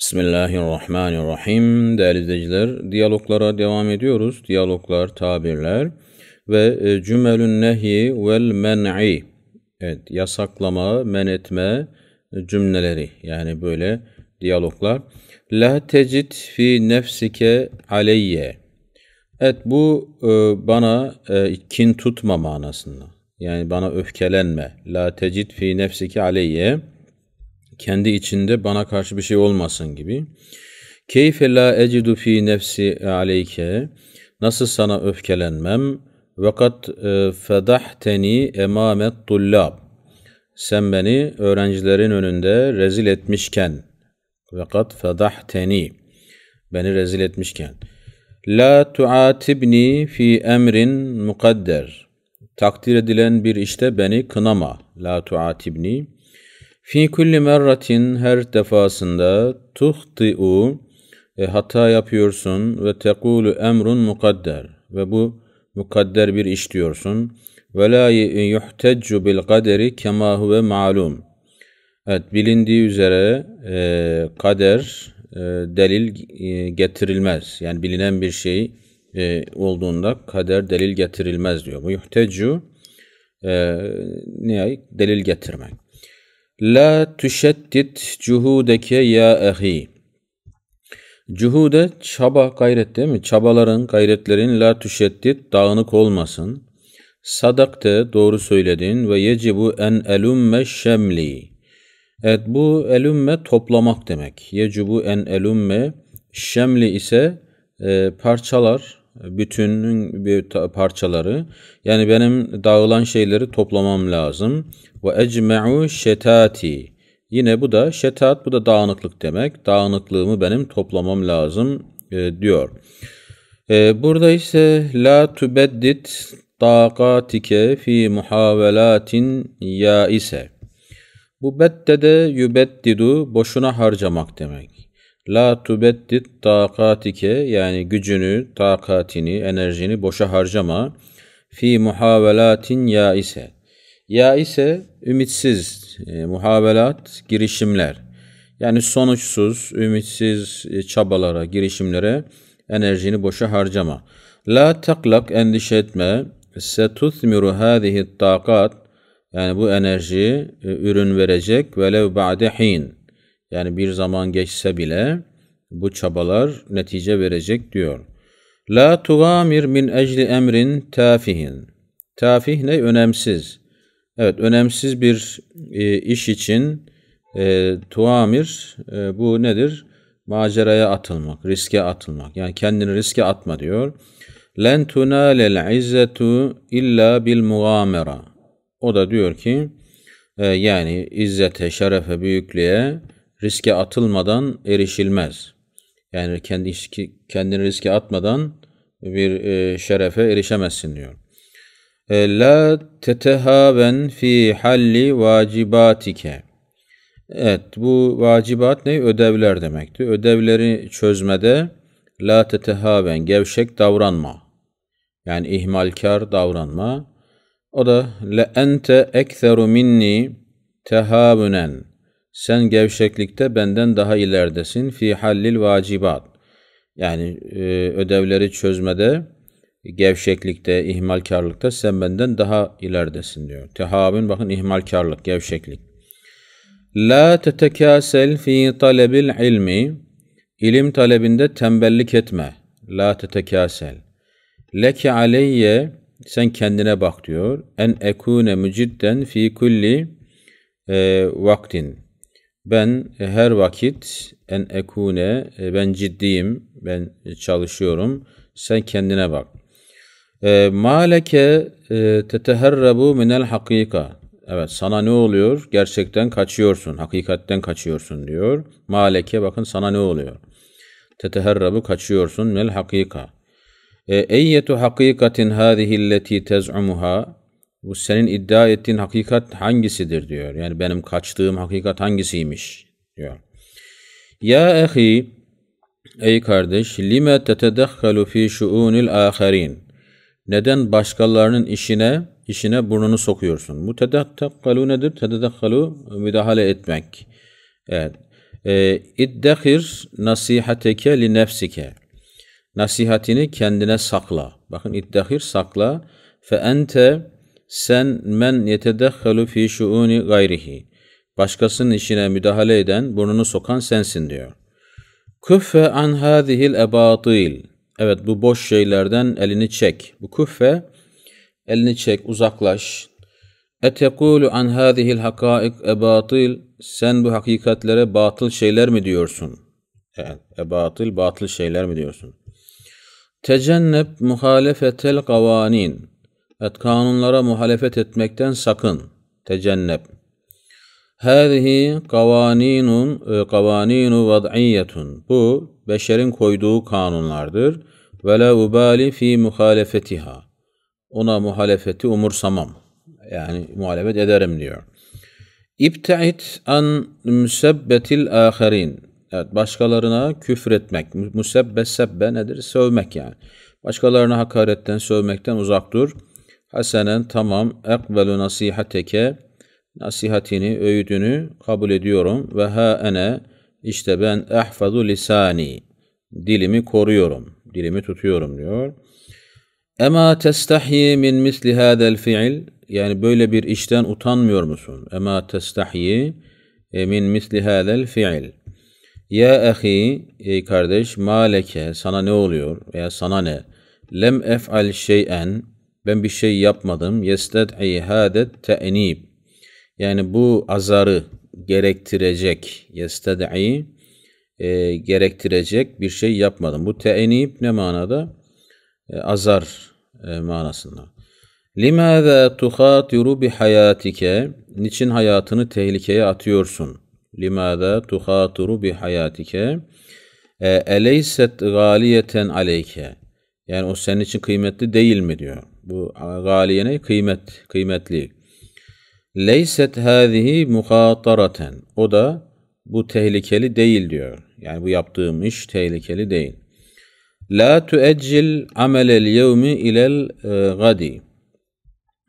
Bismillahirrahmanirrahim. Değerli izleyiciler, diyaloglara devam ediyoruz. Diyaloglar, tabirler ve e, cümelün nehi vel men'i. Evet, yasaklama, men etme e, cümleleri. Yani böyle diyaloglar. La tecid fi nefsike aleyye. Evet, bu e, bana kin tutma manasında. Yani bana öfkelenme. La tecid fi nefsike aleyye kendi içinde bana karşı bir şey olmasın gibi. Keyfe la ecidu fi nefsi aleyke nasıl sana öfkelenmem ve kad fedahteni emamet tullab sen beni öğrencilerin önünde rezil etmişken ve kad fedahteni beni rezil etmişken la tuatibni fi emrin mukadder takdir edilen bir işte beni kınama la tuatibni Fi kulli merratin her defasında tuhti'u e, hata yapıyorsun ve tekulu emrun mukadder ve bu mukadder bir iş diyorsun. Ve la e, yuhteccu bil kaderi kema huve ma'lum. Evet bilindiği üzere e, kader e, delil e, getirilmez. Yani bilinen bir şey e, olduğunda kader delil getirilmez diyor. Bu yuhteccu e, ne delil getirmek. La tüşettit cuhudeke ya ehi Cuhude çaba gayret değil mi? Çabaların, gayretlerin la tüşettit dağınık olmasın. Sadakte doğru söyledin ve yecibu en elümme şemli. Evet bu elümme toplamak demek. Yecibu en elümme şemli ise e, parçalar, bütünün bir parçaları. Yani benim dağılan şeyleri toplamam lazım. Ve ecme'u şetati. Yine bu da şetat, bu da dağınıklık demek. Dağınıklığımı benim toplamam lazım e, diyor. E, burada ise la tubeddit taqatike fi muhavelatin ya ise. Bu beddede yübeddidu boşuna harcamak demek. La tubeddit takatike yani gücünü, takatini, enerjini boşa harcama. Fi muhavelatin ya ise. Ya ise ümitsiz e, muhavelat, girişimler. Yani sonuçsuz, ümitsiz e, çabalara, girişimlere enerjini boşa harcama. La taklak endişe etme. Setuthmiru hadihi takat yani bu enerji e, ürün verecek velev ba'de hin yani bir zaman geçse bile bu çabalar netice verecek diyor. La tugamir min ecli emrin tafihin. Tafih ne? Önemsiz. Evet, önemsiz bir e, iş için e, tuamir e, bu nedir? Maceraya atılmak, riske atılmak. Yani kendini riske atma diyor. Len tunalel izzetu illa bil mugamera. O da diyor ki e, yani izzete, şerefe, büyüklüğe riske atılmadan erişilmez. Yani kendi kendini riske atmadan bir e, şerefe erişemezsin diyor. E, la tetehaven fi halli vacibatike. Evet bu vacibat ne? Ödevler demekti. Ödevleri çözmede la tetehaven gevşek davranma. Yani ihmalkar davranma. O da le ente ekseru minni tehavünen. Sen gevşeklikte benden daha ilerdesin. Fi hallil vacibat. Yani e, ödevleri çözmede, gevşeklikte, ihmalkarlıkta sen benden daha ilerdesin diyor. Tehavün bakın ihmalkarlık, gevşeklik. La tetekasel fi talebil ilmi. İlim talebinde tembellik etme. La tetekasel. Leke aleyye sen kendine bak diyor. En ekune mücidden fi kulli e, vaktin. Ben e, her vakit en ekune e, ben ciddiyim, ben çalışıyorum. Sen kendine bak. E, Maleke teteherrebu minel hakika. Evet sana ne oluyor? Gerçekten kaçıyorsun, hakikatten kaçıyorsun diyor. Maleke bakın sana ne oluyor? Teteherrebu kaçıyorsun minel hakika. Eyyetu hakikatin hâzihilleti tez'umuha bu senin iddia ettiğin hakikat hangisidir diyor. Yani benim kaçtığım hakikat hangisiymiş diyor. Ya ehi ey kardeş lime tetedekhalu fi şuunil aharin. Neden başkalarının işine işine burnunu sokuyorsun? Bu tedekhalu nedir? Tedekhalu müdahale etmek. Evet. E, İddehir nasihateke li nefsike. Nasihatini kendine sakla. Bakın iddehir sakla. Fe ente sen men yetedehhalu fi şuuni gayrihi. Başkasının işine müdahale eden, burnunu sokan sensin diyor. Küffe an hadihil ebatil. Evet bu boş şeylerden elini çek. Bu küffe elini çek, uzaklaş. Etekulu an hadihil hakaik ebatil. Sen bu hakikatlere batıl şeyler mi diyorsun? Evet, ebatil, batıl şeyler mi diyorsun? Tecennep muhalefetel kavanin Et kanunlara muhalefet etmekten sakın. Tecennep. Hâzihi kavaninun e, kavaninu vad'iyyetun. Bu beşerin koyduğu kanunlardır. Ve la ubali fi muhalefetiha. Ona muhalefeti umursamam. Yani muhalefet ederim diyor. İbta'it an müsebbetil aharin. Evet, başkalarına küfretmek. Müsebbe sebbe nedir? Sövmek yani. Başkalarına hakaretten, sövmekten uzak dur. Hasenen tamam ekbelu nasihateke nasihatini, öğüdünü kabul ediyorum ve ha ene işte ben ehfazu lisani dilimi koruyorum, dilimi tutuyorum diyor. Ema testahi min misli hadel fiil yani böyle bir işten utanmıyor musun? Ema testahi e, min misli hadel fiil. Ya ahi, ey kardeş, maleke, sana ne oluyor? Veya sana ne? Lem ef'al şey'en, ben bir şey yapmadım. Yested'i hadet te'nib. Yani bu azarı gerektirecek. Yested'i e, gerektirecek bir şey yapmadım. Bu te'nib ne manada? E, azar e, manasında. لِمَاذَا تُخَاتِرُ بِحَيَاتِكَ Niçin hayatını tehlikeye atıyorsun? لِمَاذَا تُخَاتِرُ بِحَيَاتِكَ e, Eleyset galiyeten aleyke. Yani o senin için kıymetli değil mi diyor. Bu galiye Kıymet, kıymetli. Leyset hâzihi muhatareten. O da bu tehlikeli değil diyor. Yani bu yaptığım iş tehlikeli değil. La tueccil amelel yevmi ilel e, gadi.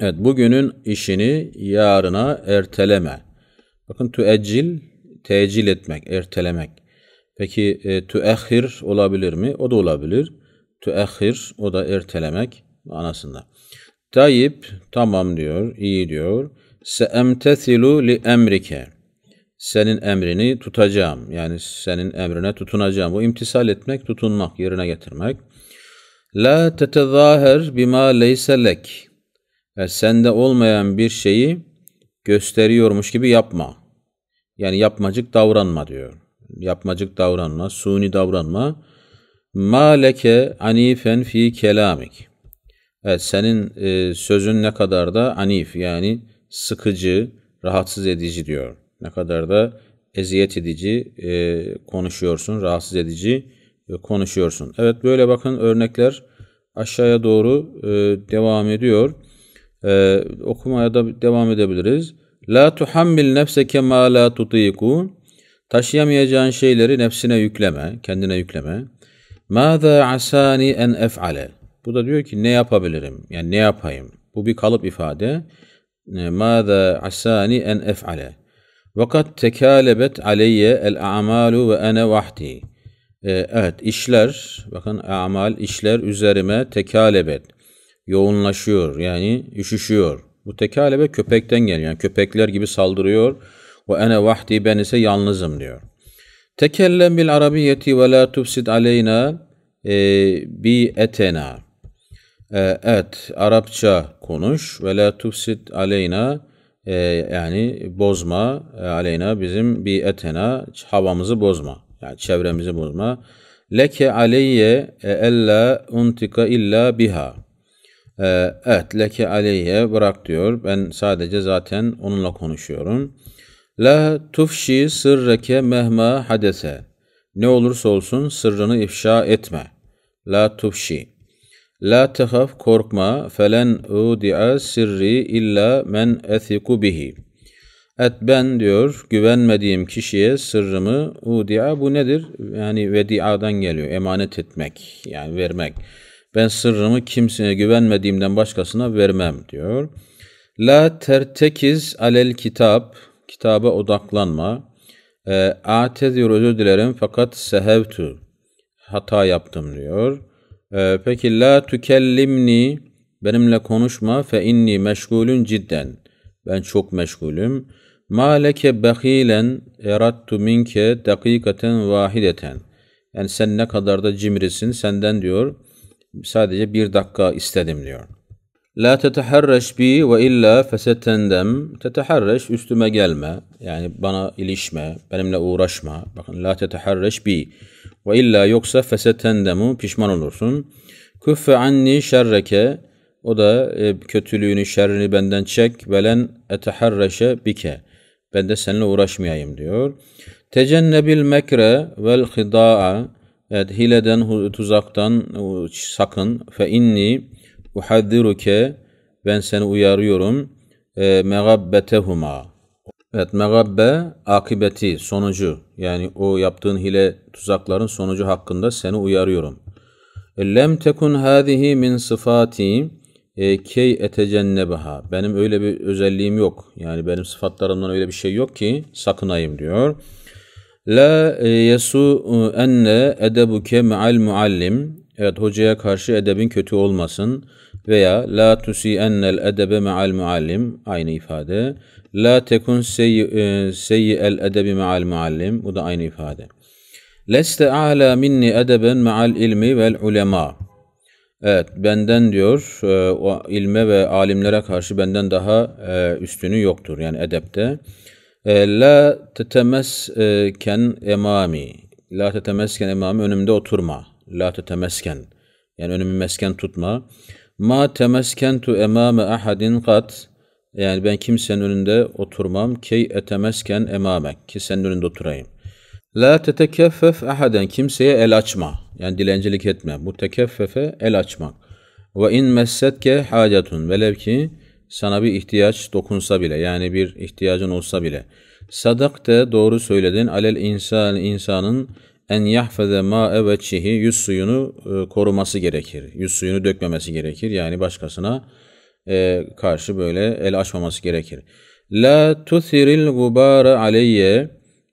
Evet bugünün işini yarına erteleme. Bakın tueccil tecil etmek, ertelemek. Peki e, tüehhir olabilir mi? O da olabilir. Tüehhir o da ertelemek anasında. Tayyip tamam diyor, iyi diyor. Seemtethilu li emrike. Senin emrini tutacağım. Yani senin emrine tutunacağım. Bu imtisal etmek, tutunmak, yerine getirmek. La tetezaher bima leyselek. Yani e, sende olmayan bir şeyi gösteriyormuş gibi yapma. Yani yapmacık davranma diyor. Yapmacık davranma, suni davranma. Ma leke anifen fi kelamik. Evet senin e, sözün ne kadar da anif yani sıkıcı, rahatsız edici diyor. Ne kadar da eziyet edici e, konuşuyorsun, rahatsız edici e, konuşuyorsun. Evet böyle bakın örnekler aşağıya doğru e, devam ediyor. E, okumaya da devam edebiliriz. La tuhammil nefseke ma la tutiku. Taşıyamayacağın şeyleri nefsine yükleme, kendine yükleme. Ma da asani en ef'ale. Bu da diyor ki ne yapabilirim? Yani ne yapayım? Bu bir kalıp ifade. E, Mâzâ asani en ef'ale. Vakat tekâlebet aleyye el a'malu ve ene vahdi. E, evet işler, bakın amal işler üzerime tekalebet yoğunlaşıyor yani üşüşüyor. Bu tekalebe köpekten geliyor. Yani köpekler gibi saldırıyor. Ve ene vahdi ben ise yalnızım diyor. Tekellem bil arabiyeti ve la tufsid aleyna e, bi etena. E, evet, Arapça konuş. Ve la tufsit aleyna e, yani bozma e, aleyna bizim bir etena havamızı bozma. Yani çevremizi bozma. Leke aleyye e, ella untika illa biha. E, evet, leke aleyye bırak diyor. Ben sadece zaten onunla konuşuyorum. La tufşi sırreke mehma hadese. Ne olursa olsun sırrını ifşa etme. La tufşi. La tehaf korkma felen udi'a sirri illa men ethiku bihi. Et ben diyor güvenmediğim kişiye sırrımı udi'a bu nedir? Yani vedia'dan geliyor emanet etmek yani vermek. Ben sırrımı kimseye güvenmediğimden başkasına vermem diyor. La tertekiz alel kitap kitaba odaklanma. E, ee, Ateziyor özür dilerim fakat sehevtu hata yaptım diyor. Ee, peki la tükellimni benimle konuşma fe inni meşgulün cidden. Ben çok meşgulüm. Ma leke behilen erattu minke dakikaten vahideten. Yani sen ne kadar da cimrisin senden diyor. Sadece bir dakika istedim diyor. La teteharreş bi ve illa fesetendem. Teteharreş üstüme gelme. Yani bana ilişme, benimle uğraşma. Bakın la teteharreş bi. Ve illa yoksa fesetendemu pişman olursun. Küffe anni şerreke o da e, kötülüğünü, şerrini benden çek. belen eteharreşe bike. Ben de seninle uğraşmayayım diyor. Tecennebil mekre vel hida'a. Evet, hileden, tuzaktan e, sakın. Fe inni uhaddiruke. Ben seni uyarıyorum. E, megabbetehuma. Evet megabbe akıbeti, sonucu yani o yaptığın hile tuzakların sonucu hakkında seni uyarıyorum. E, lem tekun hadihi min sıfati e, key etecennebeha. Benim öyle bir özelliğim yok. Yani benim sıfatlarımdan öyle bir şey yok ki sakınayım diyor. La e, yesu enne edebuke me'al muallim. Evet hocaya karşı edebin kötü olmasın veya la tusi tusiyennel edebe me'al muallim aynı ifade. La tekun seyyi e, el edebi me'al muallim bu da aynı ifade. Leste a'la minni edeben me'al ilmi vel ulema. Evet benden diyor e, o ilme ve alimlere karşı benden daha e, üstünü yoktur yani edepte. La tetemesken emami. La tetemesken emami önümde oturma. La tetemesken. Yani önümü mesken tutma. Ma temeskentu emame ahadin kat. Yani ben kimsenin önünde oturmam. Key etemesken emamek. Ki senin önünde oturayım. La tetekeffef ahaden. Kimseye el açma. Yani dilencilik etme. Bu tekeffefe el açmak. Ve in messetke hacetun. Velev ki sana bir ihtiyaç dokunsa bile. Yani bir ihtiyacın olsa bile. Sadakte doğru söyledin. Alel insan insanın en yahfeze ma evetçihi yüz suyunu e, koruması gerekir. Yüz suyunu dökmemesi gerekir. Yani başkasına e, karşı böyle el açmaması gerekir. La tusiril gubare aleyye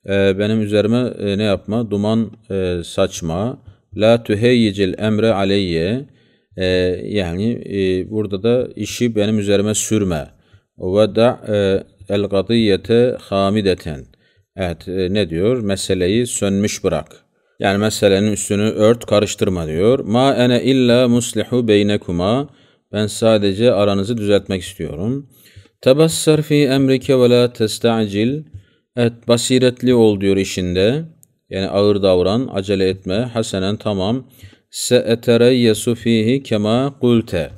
e, benim üzerime ne yapma? Duman saçma. La tüheyyicil emre aleyye yani burada da işi benim üzerime sürme. Ve da el gadiyete hamideten. Evet ne diyor? Meseleyi sönmüş bırak. Yani meselenin üstünü ört karıştırma diyor. Ma ene illa muslihu beynekuma. Ben sadece aranızı düzeltmek istiyorum. Tebassar fi emrike ve la testa'cil. Evet basiretli ol diyor işinde. Yani ağır davran, acele etme. Hasenen tamam. Se etereyyesu fihi kema kulte.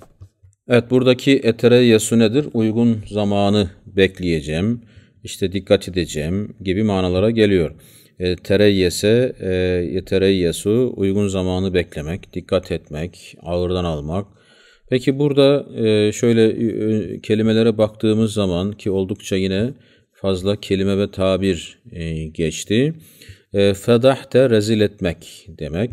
Evet buradaki etereyyesu nedir? Uygun zamanı bekleyeceğim, İşte dikkat edeceğim gibi manalara geliyor. E, tereyyese, e, yetereyyesu, uygun zamanı beklemek, dikkat etmek, ağırdan almak. Peki burada e, şöyle kelimelere baktığımız zaman ki oldukça yine fazla kelime ve tabir e, geçti. E, fedahte rezil etmek demek.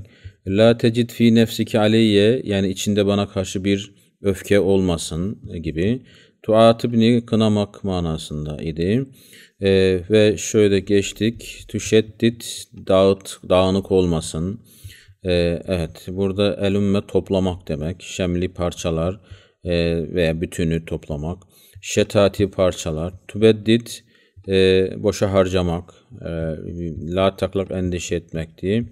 La tecid fi nefsiki aleyye yani içinde bana karşı bir öfke olmasın gibi tuatibni kınamak manasında idi. E, ve şöyle geçtik. Tüşeddit dağıt, dağınık olmasın. E, evet burada elümme toplamak demek. Şemli parçalar e, veya bütünü toplamak. Şetati parçalar. Tübeddit e, boşa harcamak. E, la taklak endişe etmek diye.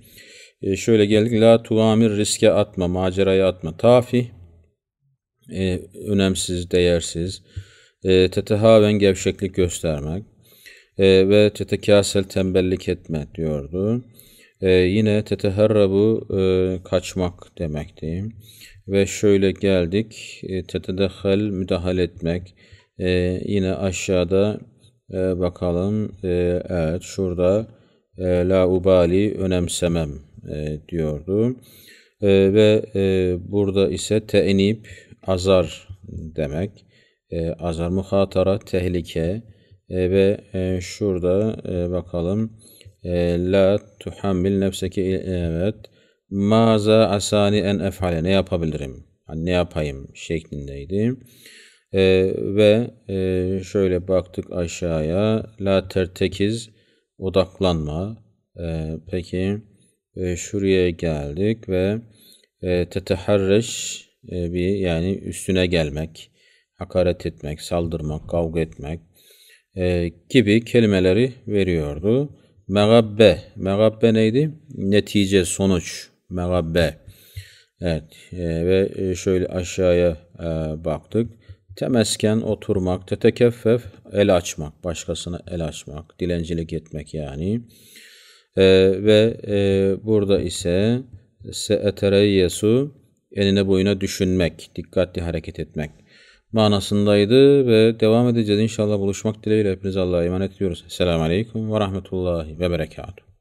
E, şöyle geldik. La tuamir riske atma, maceraya atma. Tafih e, önemsiz, değersiz, e, tetehaven gevşeklik göstermek e, ve tetekasel tembellik etme diyordu. E, yine teteharrabu e, kaçmak demekti. Ve şöyle geldik, e, tetedehal müdahale etmek. E, yine aşağıda e, bakalım, e, evet şurada e, la ubali önemsemem e, diyordu. E, ve e, burada ise teenip azar demek. E, azar muhatara tehlike e, ve e, şurada e, bakalım e, la tuhammil nefseki evet maza asani en efale. ne yapabilirim hani ne yapayım şeklindeydi. Ee, ve e, şöyle baktık aşağıya la tertekiz odaklanma. Ee, peki e, şuraya geldik ve e, teteharreş e, bir yani üstüne gelmek, hakaret etmek, saldırmak, kavga etmek e, gibi kelimeleri veriyordu. Megabbe, megabbe neydi? Netice, sonuç, megabbe. Evet e, ve e, şöyle aşağıya e, baktık. Temesken oturmak, tetekeffef el açmak, başkasına el açmak, dilencilik etmek yani. E, ve e, burada ise seetereyyesu enine boyuna düşünmek, dikkatli hareket etmek manasındaydı ve devam edeceğiz. inşallah buluşmak dileğiyle hepinize Allah'a emanet ediyoruz. Selamun Aleyküm ve Rahmetullahi ve Berekatuhu.